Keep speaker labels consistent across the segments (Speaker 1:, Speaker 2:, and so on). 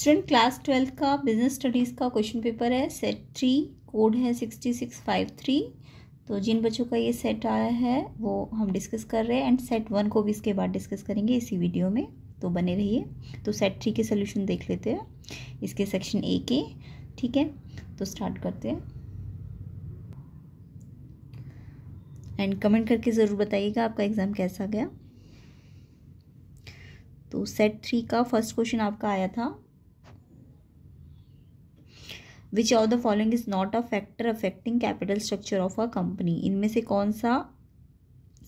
Speaker 1: Student class twelfth का business studies का question paper है सेट थ्री कोड है सिक्सटी सिक्स फाइव थ्री तो जिन बच्चों का ये सेट आया है वो हम डिस्कस कर रहे हैं एंड सेट वन को भी इसके बाद डिस्कस करेंगे इसी वीडियो में तो बने रहिए तो सेट थ्री के सोल्यूशन देख लेते हैं इसके सेक्शन ए के ठीक है तो स्टार्ट करते हैं एंड कमेंट करके ज़रूर बताइएगा आपका एग्ज़ाम कैसा गया तो सेट थ्री का फर्स्ट क्वेश्चन आपका आया था which of the following is not a factor affecting capital structure of a company इनमें से कौन सा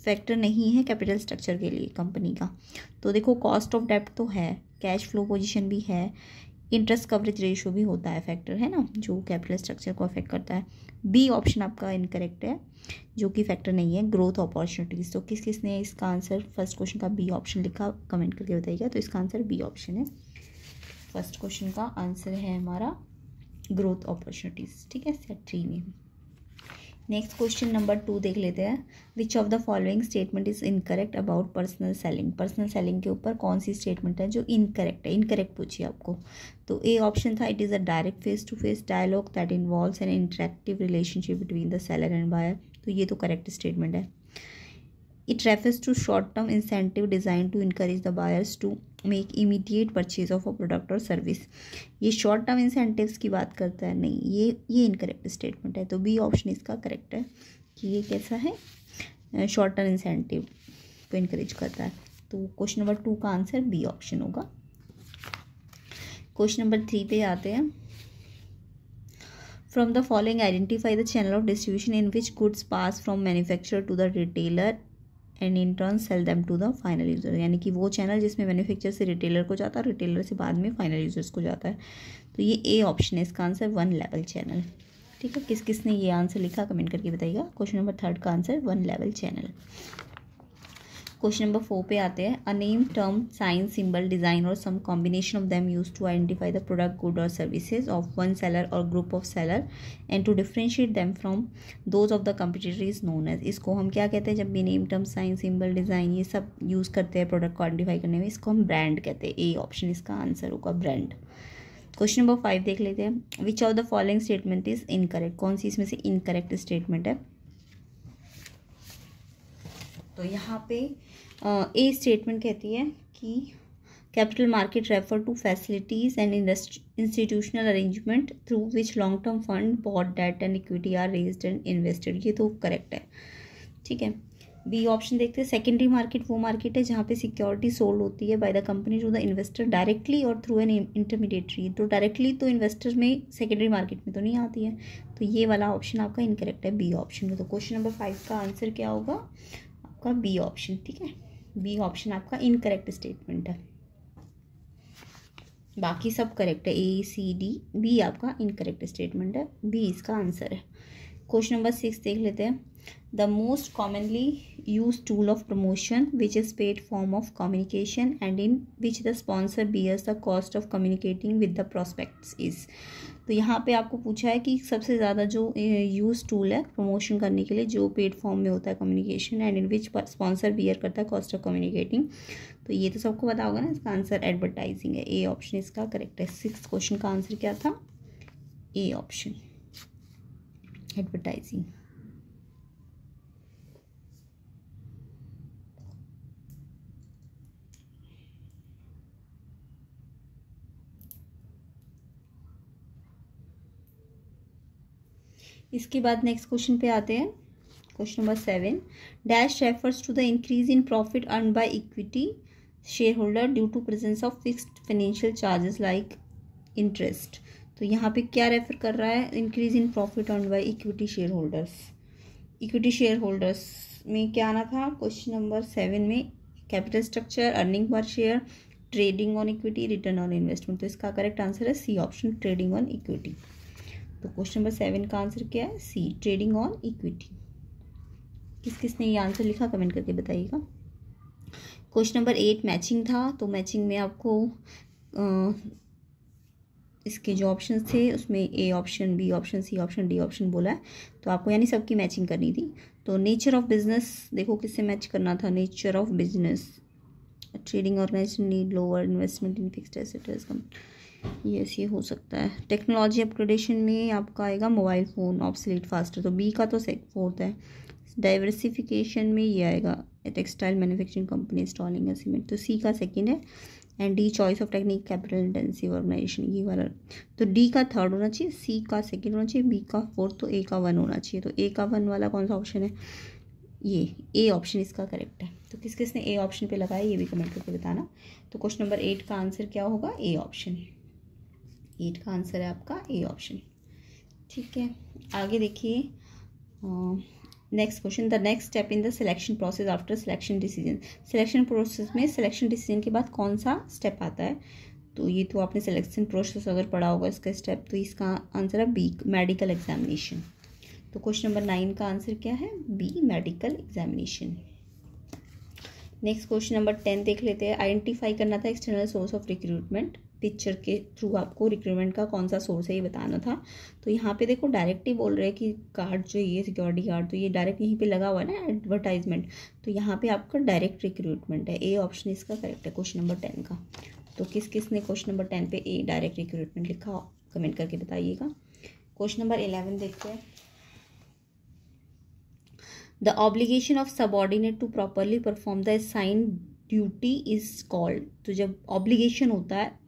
Speaker 1: फैक्टर नहीं है कैपिटल स्ट्रक्चर के लिए कंपनी का तो देखो कॉस्ट ऑफ डेप्ट तो है कैश फ्लो पोजिशन भी है इंटरेस्ट कवरेज रेशियो भी होता है फैक्टर है ना जो कैपिटल स्ट्रक्चर को अफेक्ट करता है बी ऑप्शन आपका इनकरेक्ट है जो कि फैक्टर नहीं है ग्रोथ अपॉर्चुनिटीज़ तो किस किस ने इसका आंसर फर्स्ट क्वेश्चन का बी ऑप्शन लिखा कमेंट करके बताइएगा तो इसका आंसर बी ऑप्शन है फर्स्ट क्वेश्चन का आंसर है हमारा ग्रोथ अपॉर्चुनिटीज़ ठीक है सेट थ्री में नेक्स्ट क्वेश्चन नंबर टू देख लेते हैं which of the following statement is incorrect about personal selling personal selling के ऊपर कौन सी स्टेटमेंट है जो इनकरेक्ट है इनकरेक्ट पूछिए आपको तो ए ऑप्शन था it is a direct face to face dialogue that involve an interactive relationship between the seller and buyer तो ये तो करेक्ट स्टेटमेंट है it refers to short term incentive design to encourage the buyers to make immediate purchase of a product और service ये short term incentives की बात करता है नहीं ये ये इनकरेक्ट स्टेटमेंट है तो बी ऑप्शन इसका करेक्ट है कि ये कैसा है शॉर्ट टर्म इंसेंटिव को इनक्रेज करता है तो क्वेश्चन नंबर टू का आंसर बी ऑप्शन होगा क्वेश्चन नंबर थ्री पे आते हैं from the following identify the channel of distribution in which goods pass from manufacture to the retailer and in turn sell them to the final user यानी कि वो channel जिसमें manufacture से retailer को जाता है रिटेलर से बाद में फाइनल यूज़र्स को जाता है तो ये ए ऑप्शन है इसका आंसर वन लेवल चैनल ठीक है किस किस ने ये आंसर लिखा कमेंट करके बताइएगा क्वेश्चन नंबर थर्ड का answer one level channel question number four पे आते हैं a name term sign symbol design और some combination of them use to identify the product good और सर्विसेज ऑफ वन सेलर और group of seller and to differentiate them from those of the competitor is known as इसको हम क्या कहते हैं जब भी name term sign symbol design ये सब यूज़ करते हैं प्रोडक्ट को आइडेंटिफाई करने में इसको हम ब्रांड कहते हैं ए ऑप्शन इसका आंसर होगा ब्रांड क्वेश्चन नंबर फाइव देख लेते हैं which of the following statement is incorrect कौन सी इसमें से इनकरेक्ट स्टेटमेंट है तो यहाँ पे ए स्टेटमेंट कहती है कि capital market refer to facilities and institutional arrangement through which long term fund both debt and equity are raise and invested ये तो करेक्ट है ठीक है बी ऑप्शन देखते हैं सेकेंडरी मार्केट वो मार्केट है जहाँ पे सिक्योरिटी सोल्ड होती है by the company to the investor directly और थ्रू एन इंटरमीडिएटरी तो डायरेक्टली तो इन्वेस्टर में सेकेंडरी मार्केट में तो नहीं आती है तो ये वाला ऑप्शन आपका इनकरेक्ट है बी ऑप्शन में तो क्वेश्चन नंबर फाइव का आंसर क्या होगा आपका बी ऑप्शन ठीक है बी ऑप्शन आपका इनकरेक्ट स्टेटमेंट है बाकी सब करेक्ट है ए सी डी बी आपका इनकरेक्ट स्टेटमेंट है बी इसका आंसर है क्वेश्चन नंबर सिक्स देख लेते हैं the most commonly use tool of promotion which is paid form of communication and in which the sponsor bears the cost of communicating with the prospects is तो यहाँ पे आपको पूछा है कि सबसे ज़्यादा जो यूज़ टूल है प्रमोशन करने के लिए जो पेड फॉर्म में होता है communication and in which sponsor bear करता है कॉस्ट ऑफ कम्युनिकेटिंग तो ये तो सबको पता होगा ना इसका आंसर एडवर्टाइजिंग है ए ऑप्शन इसका करेक्ट है सिक्स क्वेश्चन का आंसर क्या था ए ऑप्शन एडवर्टाइजिंग इसके बाद नेक्स्ट क्वेश्चन पे आते हैं question number seven dash refers to the increase in profit earn by equity share holder due to presence of fixed financial charges like interest तो यहाँ पे क्या रेफर कर रहा है increase in profit earn by equity share holders equity share holders में क्या आना था क्वेश्चन नंबर सेवन में capital structure earning per share trading on equity return on investment तो इसका करेक्ट आंसर है C option trading on equity तो question number seven का आंसर क्या है सी ट्रेडिंग ऑन इक्विटी किस किसने ये आंसर लिखा कमेंट करके बताइएगा क्वेश्चन नंबर एट मैचिंग था तो मैचिंग में आपको आ, इसके जो ऑप्शन थे उसमें A option B option C option D option बोला है तो आपको यानी सबकी मैचिंग करनी थी तो नेचर ऑफ बिजनेस देखो किससे मैच करना था nature of business trading organisation need lower investment in fixed asset yes ये हो सकता है टेक्नोलॉजी अपग्रेडेशन में आपका आएगा मोबाइल फ़ोन ऑप्सलेट फास्टर तो बी का तो फोर्थ है डाइवर्सिफिकेशन में ये आएगा textile manufacturing company installing a cement तो सी का सेकेंड है and D choice of technique capital intensive organisation ये वाला तो डी का थर्ड होना चाहिए सी का सेकेंड होना चाहिए बी का फोर्थ तो ए का वन होना चाहिए तो ए का वन वाला कौन सा ऑप्शन है ये ए ऑप्शन इसका करेक्ट है तो किस किसने ए ऑप्शन पे लगाया ये भी कमेंट करके बताना तो क्वेश्चन नंबर एट का आंसर क्या होगा ए ऑप्शन एट का आंसर है आपका ए ऑप्शन ठीक है आगे देखिए next question the next step in the selection process after selection decision selection process में सिलेक्शन डिसीजन के बाद कौन सा स्टेप आता है तो ये तो आपने सिलेक्शन प्रोसेस अगर पढ़ा होगा इसका स्टेप तो इसका आंसर है बी मेडिकल एग्जामिनेशन तो क्वेश्चन नंबर नाइन का आंसर क्या है B medical examination next question number ten देख लेते हैं आइडेंटिफाई करना था external source of recruitment picture के थ्रू आपको रिक्रूटमेंट का कौन सा सोर्स है ये बताना था तो यहाँ पे देखो डायरेक्ट ही बोल रहे हैं कि कार्ड जो ये सिक्योरिटी कार्ड तो ये डायरेक्ट यहीं पे लगा हुआ है ना एडवर्टाइजमेंट तो यहाँ पे आपका डायरेक्ट रिक्रूटमेंट है ए ऑप्शन इसका करेक्ट है क्वेश्चन नंबर टेन का तो किस किस ने क्वेश्चन नंबर टेन पे ए डायरेक्ट रिक्रूटमेंट लिखा कमेंट करके बताइएगा क्वेश्चन नंबर इलेवन देखते हैं the obligation of subordinate to properly perform the sign duty is called तो जब ऑब्लिगेशन होता है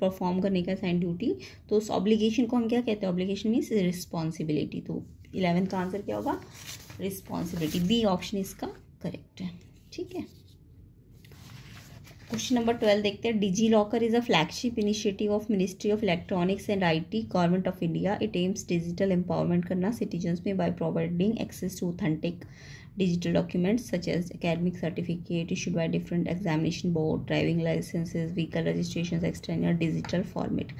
Speaker 1: परफॉर्म करने का साइन ड्यूटी तो उस ऑब्लिगेशन को हम क्या कहते हैं ऑब्लिगेशन मीन्स रिस्पॉन्सिबिलिटी तो इलेवेंथ का आंसर क्या होगा रिस्पॉन्सिबिलिटी बी ऑप्शन इसका करेक्ट है ठीक है क्वेश्चन नंबर ट्वेल्व देखते हैं डिजी DigiLocker is a flagship initiative of ministry of electronics and IT government of India it aims digital empowerment करना सिटीजन्स में by providing access to authentic Digital documents such as academic certificate issued by different examination board, driving licenses, vehicle registrations, external digital format.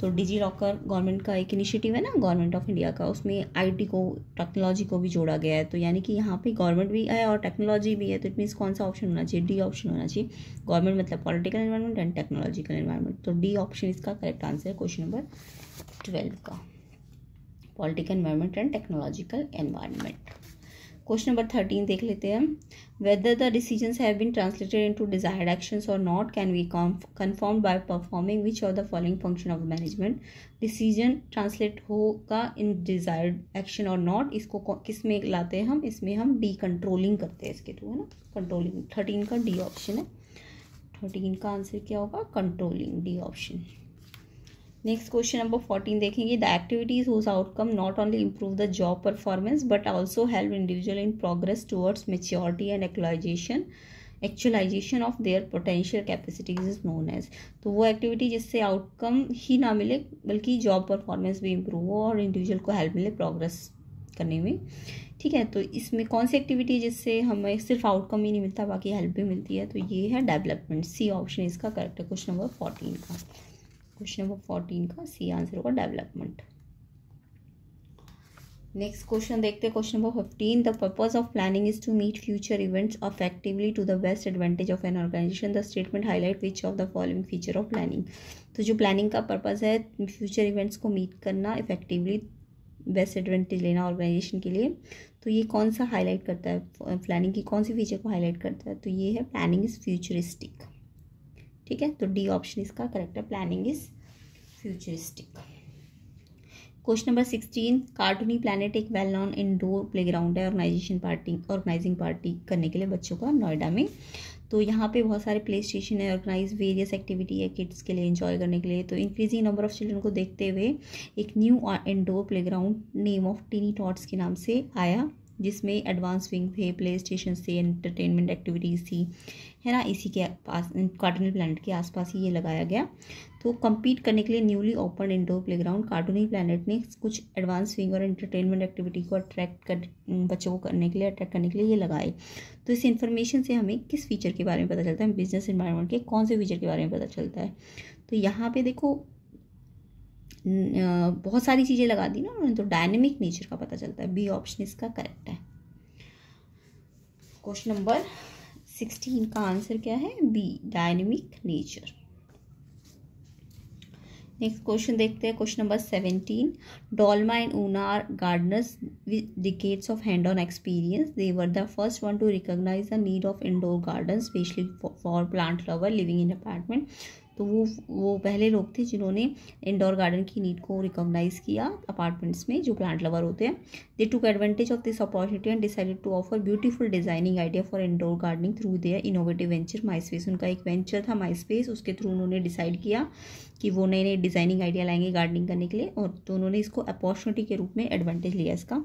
Speaker 1: तो digi locker government का एक initiative है ना government of India का उसमें IT को technology को भी जोड़ा गया है तो यानी कि यहाँ पे गवर्नमेंट भी है और टेक्नोलॉजी भी है तो इट मीन्स कौन सा ऑप्शन होना चाहिए डी ऑप्शन होना चाहिए गवर्नमेंट मतलब political environment and technological environment तो डी ऑप्शन इसका करेक्ट आंसर है क्वेश्चन नंबर ट्वेल्व का political environment and technological environment question number thirteen देख लेते हैं whether the decision have been translated in to desired action और not can be confirm by performing which are the following function of management decision translate होगा in desired action और not इसको किस में लाते हैं हम इसमें हम डी कंट्रोलिंग करते हैं इसके थ्रू है ना कंट्रोलिंग थर्टीन का डी ऑप्शन है थर्टीन का आंसर क्या होगा controlling D option next question number fourteen देखेंगे the activities whose outcome not only improve the job performance but also help individual in progress towards maturity and एक्लाइजेशन actualisation of their potential capacities is known as तो वो activity जिससे outcome ही ना मिले बल्कि job performance भी improve हो और इंडिविजुअल को हेल्प मिले प्रोग्रेस करने में ठीक है तो इसमें कौन सी एक्टिविटी जिससे हमें सिर्फ आउटकम ही नहीं मिलता बाकी हेल्प भी मिलती है तो ये है डेवलपमेंट सी ऑप्शन इसका करेक्ट है क्वेश्चन नंबर फोर्टीन का क्वेश्चन नंबर फोर्टीन का सी आंसर होगा डेवलपमेंट नेक्स्ट क्वेश्चन देखते हैं question number fifteen the purpose of planning is to meet future events affectively to the best advantage of an organisation the statement highlight which of the following feature of planning तो जो planning का purpose है future events को meet करना effectively best advantage लेना organisation के लिए तो ये कौन सा हाईलाइट करता है प्लानिंग की कौन सी फीचर को हाईलाइट करता है तो ये है प्लानिंग इज़ फ्यूचरिस्टिक ठीक है तो डी ऑप्शन इसका करेक्ट है planning is futuristic question number sixteen Cartoony Planet एक वेल नॉन इंडोर ग्राउंड है ऑर्गेनाइजेशन पार्टी ऑर्गेनाइजिंग पार्टी करने के लिए बच्चों का नोएडा में तो यहाँ पे बहुत सारे प्ले स्टेशन है ऑर्गेनाइज वेरियस एक्टिविटी है किड्स के लिए इन्जॉय करने के लिए तो इंक्रीजिंग नंबर ऑफ चिल्ड्रन को देखते हुए एक new indoor playground name of tiny tots के नाम से आया जिसमें एडवांस विंग थे प्ले स्टेशन थे एंटरटेनमेंट एक्टिविटीज़ थी है ना इसी के पास कार्टूनी प्लानट के आसपास ही ये लगाया गया तो कम्पीट करने के लिए newly open indoor play ground cartoony planet ने कुछ एडवांस विंग और एंटरटेनमेंट एक्टिविटी को अट्रैक्ट कर बच्चों को करने के लिए अट्रैक्ट करने के लिए ये लगाए तो इस इन्फॉर्मेशन से हमें किस फीचर के बारे में पता चलता है बिजनेस इन्वायरमेंट के कौन से फीचर के बारे में पता चलता है तो यहाँ पर देखो बहुत सारी चीज़ें लगा दी ना उन्होंने तो डायनेमिक नेचर का पता चलता है बी ऑप्शन इसका करेक्ट है क्वेश्चन नंबर सिक्सटीन का आंसर क्या है B dynamic nature next question देखते हैं question number seventeen Dolma and Una gardeners with decades of hand on experience they were the first one to recognise the need of indoor garden specially for plant lover living in apartment तो वो वो पहले लोग थे जिन्होंने indoor garden की need को recognise किया अपार्टमेंट्स में जो प्लांट लवर होते हैं they took advantage of this opportunity and decided to offer beautiful designing idea for indoor gardening through their innovative venture my space उनका एक वेंचर था माई स्पेस उसके थ्रू उन्होंने डिसाइड किया कि वो नए नए डिज़ाइनिंग आइडिया लाएंगे गार्डनिंग करने के लिए और तो उन्होंने इसको अपॉर्चुनिटी के रूप में एडवांटेज लिया इसका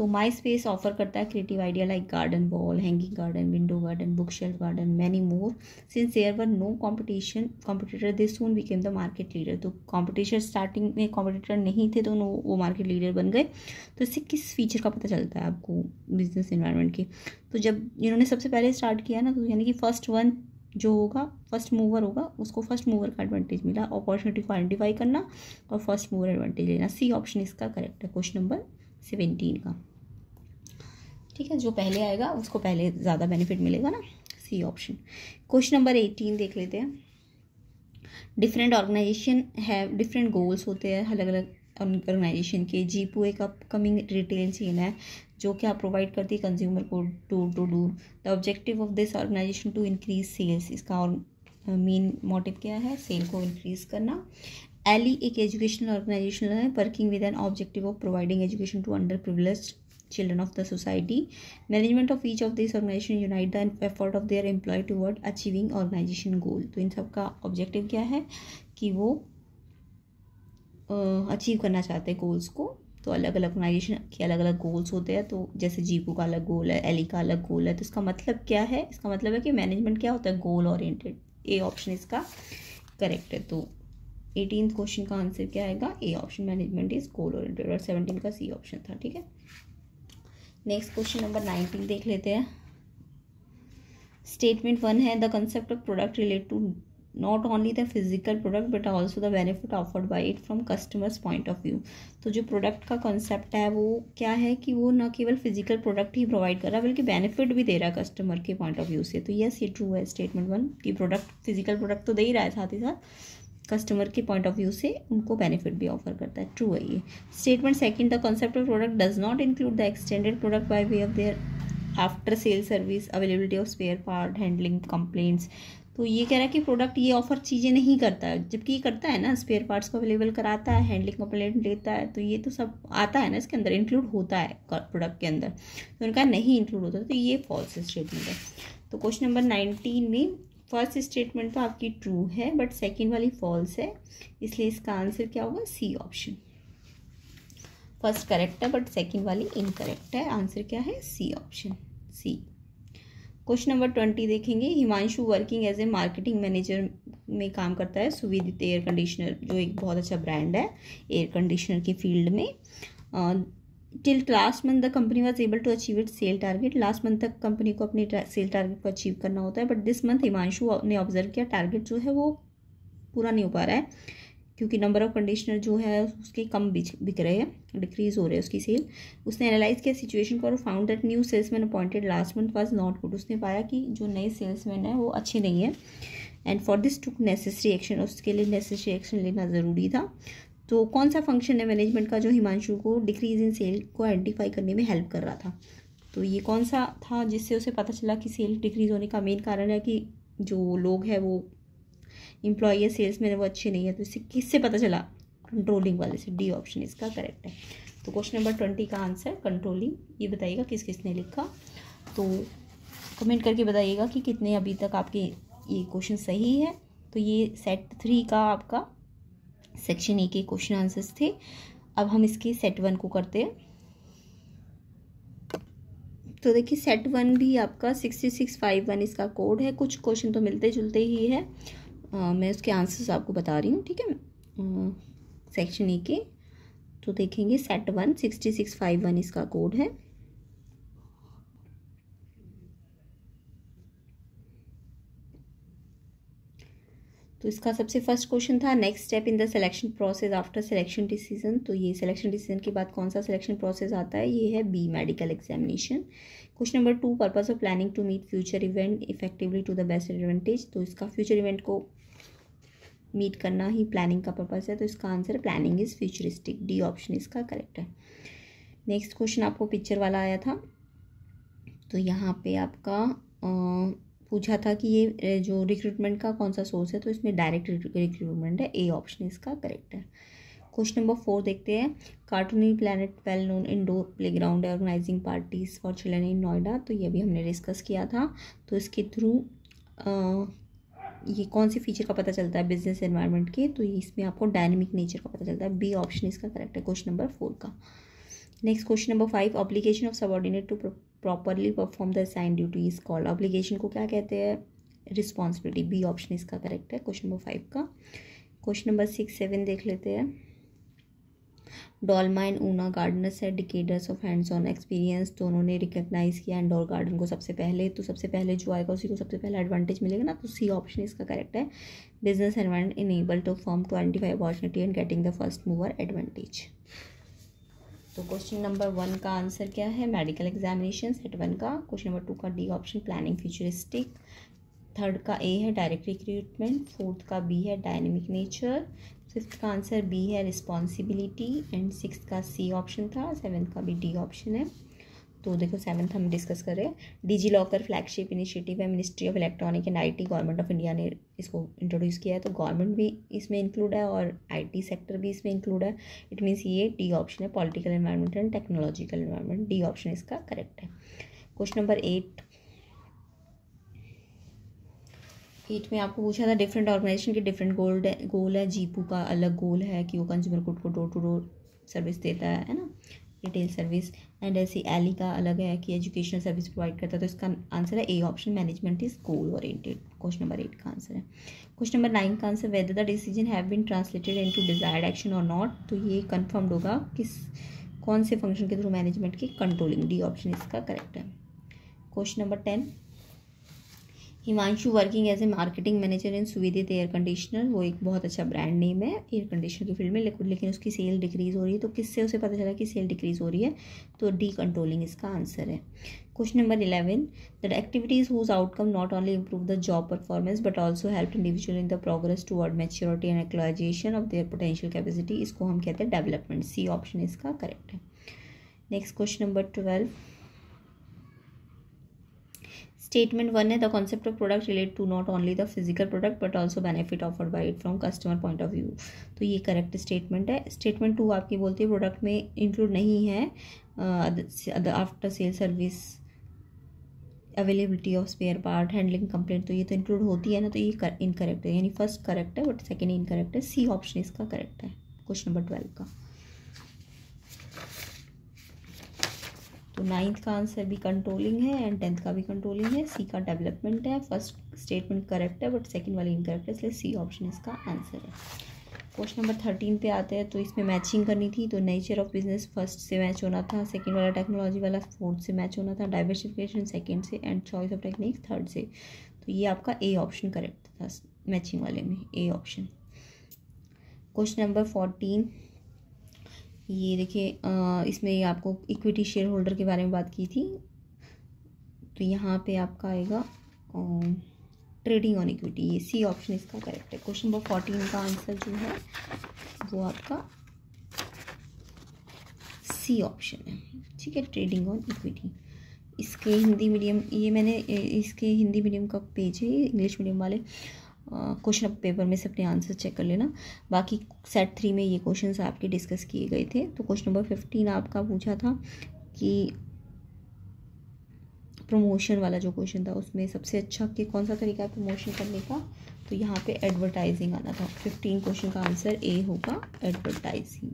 Speaker 1: तो माई स्पेस ऑफर करता है creative idea like garden wall hanging garden window garden book shelf garden many more since there were no competition competitor they soon became the market leader तो कॉम्पिटिशन स्टार्टिंग में competitor नहीं थे तो वो market leader बन गए तो इससे किस फीचर का पता चलता है आपको बिजनेस इन्वायरमेंट के तो जब इन्होंने सबसे पहले स्टार्ट किया ना तो यानी कि फर्स्ट वन जो होगा फर्स्ट मूवर होगा उसको फर्स्ट मूवर का एडवांटेज मिला अपॉर्चुनिटी को आइडेंटिफाई करना और फर्स्ट मूवर एडवांटेज लेना सी ऑप्शन इसका करेक्ट है क्वेश्चन नंबर सेवेंटीन का ठीक है जो पहले आएगा उसको पहले ज़्यादा बेनिफिट मिलेगा ना C option question number eighteen देख लेते हैं डिफरेंट ऑर्गेनाइजेशन है डिफरेंट गोल्स होते हैं अलग अलग ऑर्गेनाइजेशन के जीपू एक अपकमिंग रिटेल चेन है जो क्या प्रोवाइड करती है कंज्यूमर को door to door the objective of this organisation to increase sales इसका और मेन uh, मोटिव क्या है सेल को इंक्रीज करना एली एक एजुकेशनल ऑर्गेनाइजेशन है working with an objective of providing education to under privilege children of the society. Management of each of these organization unite the effort of their employee toward achieving organization goal. तो इन सब का objective क्या है कि वो achieve uh, करना चाहते हैं गोल्स को तो अलग अलग ऑर्गेनाइजेशन के अलग अलग गोल्स होते हैं तो जैसे जीपू का अलग गोल है एली का अलग गोल है तो इसका मतलब क्या है इसका मतलब है कि मैनेजमेंट क्या होता है गोल ओरिएंटेड ए ऑप्शन इसका करेक्ट है तो एटीन क्वेश्चन का आंसर क्या आएगा A option management is goal oriented और सेवनटीन का सी ऑप्शन था ठीक है नेक्स्ट क्वेश्चन नंबर नाइनटीन देख लेते हैं स्टेटमेंट वन है the concept of product relate to not only the physical product but also the benefit offered by it from customers point of view तो जो product का कॉन्सेप्ट है वो क्या है कि वो ना केवल फिजिकल प्रोडक्ट ही प्रोवाइड कर रहा है बल्कि बेनिफिट भी दे रहा है कस्टमर के पॉइंट ऑफ व्यू से तो यस ये ट्रू है स्टेटमेंट वन कि प्रोडक्ट फिजिकल प्रोडक्ट तो दे ही रहा है साथ ही साथ कस्टमर के पॉइंट ऑफ व्यू से उनको बेनिफिट भी ऑफर करता है ट्रू है ये statement second the concept of product does not include the extended product by way of their after sale service availability of spare part handling complaints तो ये कह रहा है कि प्रोडक्ट ये ऑफर चीज़ें नहीं करता है जबकि ये करता है ना स्पेयर पार्ट्स को अवेलेबल कराता है हैंडलिंग कंप्लेंट लेता है तो ये तो सब आता है ना इसके अंदर इंक्लूड होता है प्रोडक्ट के अंदर तो उनका नहीं इंक्लूड होता तो ये फॉल्स स्टेटमेंट है तो क्वेश्चन नंबर नाइनटीन में फर्स्ट स्टेटमेंट तो आपकी ट्रू है बट सेकेंड वाली फॉल्स है इसलिए इसका आंसर क्या होगा सी ऑप्शन फर्स्ट करेक्ट है बट सेकेंड वाली इनकरेक्ट है आंसर क्या है C option C question number twenty देखेंगे Himanshu working as a marketing manager में काम करता है सुविदित एयर कंडीशनर जो एक बहुत अच्छा ब्रांड है एयर कंडीशनर की फील्ड में till last month the company was able to achieve it sale target last month तक कंपनी को अपने सेल टारगेट को अचीव करना होता है बट दिस मंथ हिमांशु ने ऑब्जर्व किया टारगेट जो है वो पूरा नहीं हो पा रहा है क्योंकि नंबर ऑफ कंडीशनर जो है उसके कम बिक रहे हैं डिक्रीज हो रहे हैं उसकी सेल उसने एनालाइज किया सिचुएशन को और found that new salesman appointed last month was not good उसने पाया कि जो नए सेल्समैन है वो अच्छे नहीं है and for this took necessary action उसके लिए नेसेसरी एक्शन लेना ज़रूरी था तो कौन सा फंक्शन है मैनेजमेंट का जो हिमांशु को डिक्रीज इन सेल को आइडेंटिफाई करने में हेल्प कर रहा था तो ये कौन सा था जिससे उसे पता चला कि सेल डिक्रीज होने का मेन कारण है कि जो लोग हैं वो एम्प्लॉय सेल्स सेल्समैन वो अच्छे नहीं है तो इससे किससे पता चला कंट्रोलिंग वाले से डी ऑप्शन इसका करेक्ट है तो क्वेश्चन नंबर ट्वेंटी का आंसर कंट्रोलिंग ये बताइएगा किस किसने लिखा तो कमेंट करके बताइएगा कि कितने अभी तक आपके ये क्वेश्चन सही है तो ये सेट थ्री का आपका सेक्शन ए के क्वेश्चन आंसर्स थे अब हम इसके सेट वन को करते हैं तो देखिए सेट वन भी आपका सिक्सटी सिक्स फाइव वन इसका कोड है कुछ क्वेश्चन तो मिलते जुलते ही है आ, मैं उसके आंसर्स आपको बता रही हूँ ठीक है सेक्शन ए के तो देखेंगे set one sixty six five one इसका कोड है तो इसका सबसे फर्स्ट क्वेश्चन था next step in the selection process after selection decision तो ये सिलेक्शन डिसीजन के बाद कौन सा सिलेक्शन प्रोसेस आता है ये है B medical examination question number two purpose of planning to meet future event effectively to the best advantage तो इसका फ्यूचर इवेंट को मीट करना ही प्लानिंग का पर्पज़ है तो इसका answer planning is futuristic D option इसका करेक्ट है नेक्स्ट क्वेश्चन आपको पिक्चर वाला आया था तो यहाँ पे आपका आ, पूछा था कि ये जो रिक्रूटमेंट का कौन सा सोर्स है तो इसमें डायरेक्ट रिक्रूटमेंट है ए ऑप्शन इसका करेक्ट है क्वेश्चन नंबर फोर देखते हैं cartoony planet well known indoor play ground organising parties for children in Noida तो ये भी हमने डिस्कस किया था तो इसके थ्रू ये कौन से फीचर का पता चलता है बिजनेस एनवायरनमेंट के तो इसमें आपको डायनेमिक नेचर का पता चलता है बी ऑप्शन इसका करेक्ट है क्वेश्चन नंबर फोर का next question number five application of subordinate to properly perform the sign duty is called obligation को क्या कहते हैं रिस्पॉन्सिबिलिटी बी ऑप्शन इसका करेक्ट है क्वेश्चन नंबर फाइव का क्वेश्चन नंबर सिक्स सेवन देख लेते हैं डॉलमा एंड ऊना गार्डनर्स है decades of hands on experience दोनों ने रिकग्नाइज किया इंडोर गार्डन को सबसे पहले तो सबसे पहले जो आएगा उसी को सबसे पहले एडवांटेज मिलेगा ना तो सी ऑप्शन इसका करेक्ट है business environment enable to form twenty five opportunity and getting the first mover advantage तो क्वेश्चन नंबर वन का आंसर क्या है मेडिकल एग्जामिनेशन सेट वन का क्वेश्चन नंबर टू का D option planning futuristic third का A है direct recruitment fourth का B है डायनेमिक नेचर फिफ्थ का आंसर बी है रिस्पॉन्सिबिलिटी एंड सिक्स का सी ऑप्शन था सेवन्थ का भी डी ऑप्शन है तो देखो सेवन्थ हम डिस्कस कर रहे हैं डिजी लॉकर फ्लैगशिप इनिशिएटिव है ministry of electronic and IT government of India ने इसको इंट्रोड्यूस किया है तो गवर्नमेंट भी इसमें इंक्लूड है और आईटी सेक्टर भी इसमें इंक्लूड है इट मीन्स ये डी ऑप्शन है political environment and technological environment D option इसका करेक्ट है क्वेश्चन नंबर एट एट में आपको पूछा था डिफरेंट ऑर्गेनाइजेशन के डिफरेंट गोल गोल है जीपू का अलग गोल है कि वो कंज्यूमर गुड को डोर टू डोर सर्विस देता है है ना रिटेल सर्विस एंड ऐसे एली का अलग है कि एजुकेशनल सर्विस प्रोवाइड करता है तो इसका आंसर है A option management is goal oriented question number eight का आंसर है क्वेश्चन नंबर नाइन का answer whether the decision have been translated in to desired action और नॉट तो ये कन्फर्म्ड होगा किस कौन से फंक्शन के थ्रू मैनेजमेंट की कंट्रोलिंग डी ऑप्शन इसका करेक्ट है question number ten Himanshu working as a marketing manager in सुविधित एयर कंडीशनर वो एक बहुत अच्छा ब्रांड नेम है एयर कंडीशनर की फील्ड में लेकिन उसकी सेल डिक्रीज़ हो रही है तो किससे उसे पता चला कि सेल डिक्रीज़ हो रही है तो डी कंट्रोलिंग इसका आंसर है question number eleven that activities whose outcome not only improve the job performance but also help individual in the progress toward maturity and actualisation of their potential capacity इसको हम कहते हैं development C option इसका correct है next question number twelve statement one है the concept of product relate to not only the physical product but also benefit offer by it from customer point of view तो ये correct statement है statement two आपकी बोलती है product में include नहीं है after sale service availability of spare part handling complaint तो ये तो इंक्लूड होती है ना तो ये इनकरेक्ट है यानी फर्स्ट करेक्ट है बट सेकेंड इनकरेक्ट है सी ऑप्शन इसका करेक्ट है क्वेश्चन नंबर ट्वेल्व का तो नाइन्थ का आंसर भी कंट्रोलिंग है एंड टेंथ का भी कंट्रोलिंग है सी का डेवलपमेंट है फर्स्ट स्टेटमेंट करेक्ट है बट सेकेंड वाली इनकरेक्ट है इसलिए सी ऑप्शन इसका आंसर है क्वेश्चन नंबर थर्टीन पे आते हैं तो इसमें मैचिंग करनी थी तो नेचर ऑफ बिजनेस फर्स्ट से मैच होना था सेकंड वाला टेक्नोलॉजी वाला फोर्थ से मैच होना था डाइवर्सिफिकेशन सेकेंड से and choice of technique third से तो ये आपका ए ऑप्शन करेक्ट था मैचिंग वाले में A option question number fourteen ये देखिए इसमें आपको इक्विटी शेयर होल्डर के बारे में बात की थी तो यहाँ पे आपका आएगा ट्रेडिंग ऑन इक्विटी ये सी ऑप्शन इसका करेक्ट है क्वेश्चन नंबर फोर्टीन का आंसर जो है वो आपका सी ऑप्शन है ठीक है ट्रेडिंग ऑन इक्विटी इसके हिंदी मीडियम ये मैंने इसके हिंदी मीडियम का पेज है इंग्लिश मीडियम वाले क्वेश्चन पेपर में से अपने आंसर चेक कर लेना बाकी सेट थ्री में ये क्वेश्चंस आपके डिस्कस किए गए थे तो क्वेश्चन नंबर फिफ्टीन आपका पूछा था कि प्रमोशन वाला जो क्वेश्चन था उसमें सबसे अच्छा कि कौन सा तरीका है प्रमोशन करने का तो यहाँ पे एडवर्टाइजिंग आना था फिफ्टीन क्वेश्चन का आंसर ए होगा एडवर्टाइजिंग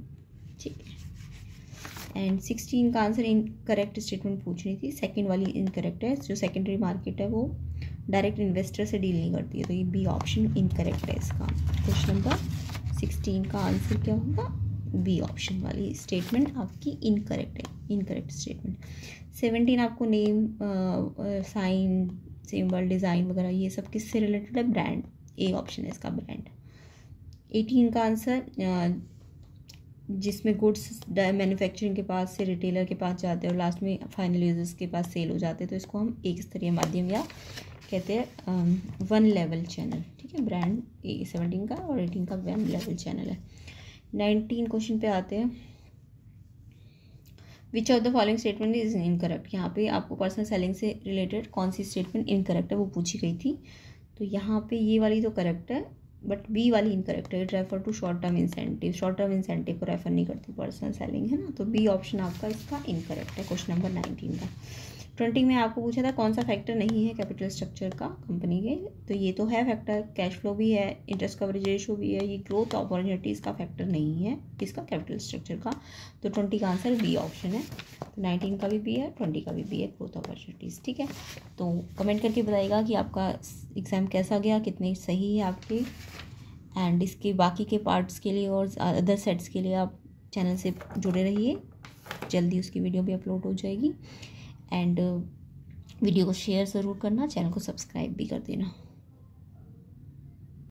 Speaker 1: ठीक है एंड सिक्सटीन का आंसर इन करेक्ट स्टेटमेंट पूछनी थी सेकेंड वाली इनकरेक्ट है जो सेकेंडरी मार्केट है वो डायरेक्ट इन्वेस्टर से डील नहीं करती है तो ये बी ऑप्शन इनकरेक्ट है इसका क्वेश्चन नंबर सिक्सटीन का आंसर क्या होगा बी ऑप्शन वाली स्टेटमेंट आपकी इनकरेक्ट है इनकरेक्ट स्टेटमेंट सेवनटीन आपको नेम साइन सिंबल डिज़ाइन वगैरह ये सब किससे रिलेटेड है ब्रांड ए ऑप्शन है इसका ब्रांड एटीन का आंसर जिसमें गुड्स मैन्युफैक्चरिंग के पास से रिटेलर के पास जाते हैं और लास्ट में फाइनल यूजर्स के पास सेल हो जाते हैं तो इसको हम एक स्तरीय माध्यम या कहते हैं वन लेवल चैनल ठीक है ब्रांड ए सेवनटीन का और एटीन का वन लेवल चैनल है नाइनटीन क्वेश्चन पे आते हैं which of the following statement is incorrect यहाँ पे आपको पर्सनल सेलिंग से रिलेटेड कौन सी स्टेटमेंट इनकरेक्ट है वो पूछी गई थी तो यहाँ पे ये वाली तो करेक्ट है बट बी वाली इनकरेक्ट है it refer to short term incentive short term incentive को रेफर नहीं करती पर्सनल सेलिंग है ना तो बी ऑप्शन आपका इसका इनकरेक्ट है क्वेश्चन नंबर नाइनटीन का ट्वेंटी में आपको पूछा था कौन सा फैक्टर नहीं है कैपिटल स्ट्रक्चर का कंपनी के तो ये तो है फैक्टर कैश फ्लो भी है इंटरेस्ट कवरेज रेशो भी है ये ग्रोथ अपॉर्चुनिटीज़ का फैक्टर नहीं है इसका कैपिटल स्ट्रक्चर का तो ट्वेंटी का आंसर बी ऑप्शन है तो नाइनटीन का भी बी है ट्वेंटी का भी बी है ग्रोथ अपॉर्चुनिटीज़ ठीक है तो कमेंट करके बताइएगा कि आपका एग्ज़ाम कैसा गया कितने सही है आपके एंड इसके बाकी के पार्ट्स के लिए और अदर सेट्स के लिए आप चैनल से जुड़े रहिए जल्दी उसकी वीडियो भी अपलोड हो जाएगी एंड वीडियो को शेयर ज़रूर करना चैनल को सब्सक्राइब भी कर देना